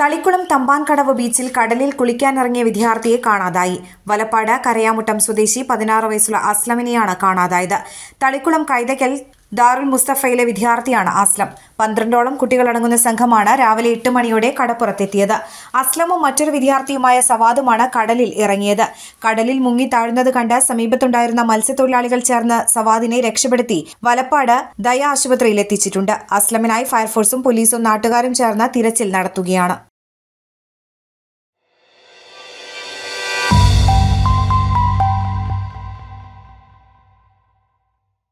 തളിക്കുളം തമ്പാൻകടവ് ബീച്ചിൽ കടലിൽ കുളിക്കാനിറങ്ങിയ വിദ്യാർത്ഥിയെ കാണാതായി വലപ്പാട് കരയാമുട്ടം സ്വദേശി പതിനാറ് വയസ്സുള്ള അസ്ലമിനെയാണ് കാണാതായത് തളിക്കുളം കൈതക്കൽ ദാറുൽ മുസ്തഫയിലെ വിദ്യാർത്ഥിയാണ് അസ്ലം പന്ത്രണ്ടോളം കുട്ടികളടങ്ങുന്ന സംഘമാണ് രാവിലെ എട്ട് മണിയോടെ കടപ്പുറത്തെത്തിയത് അസ്ലമും മറ്റൊരു വിദ്യാർത്ഥിയുമായ സവാദുമാണ് കടലിൽ ഇറങ്ങിയത് കടലിൽ മുങ്ങി താഴ്ന്നത് കണ്ട് സമീപത്തുണ്ടായിരുന്ന മത്സ്യത്തൊഴിലാളികൾ ചേർന്ന് സവാദിനെ രക്ഷപ്പെടുത്തി വലപ്പാട് ദയ ആശുപത്രിയിൽ എത്തിച്ചിട്ടുണ്ട് അസ്ലമിനായി ഫയർഫോഴ്സും പോലീസും നാട്ടുകാരും ചേർന്ന് തിരച്ചിൽ നടത്തുകയാണ്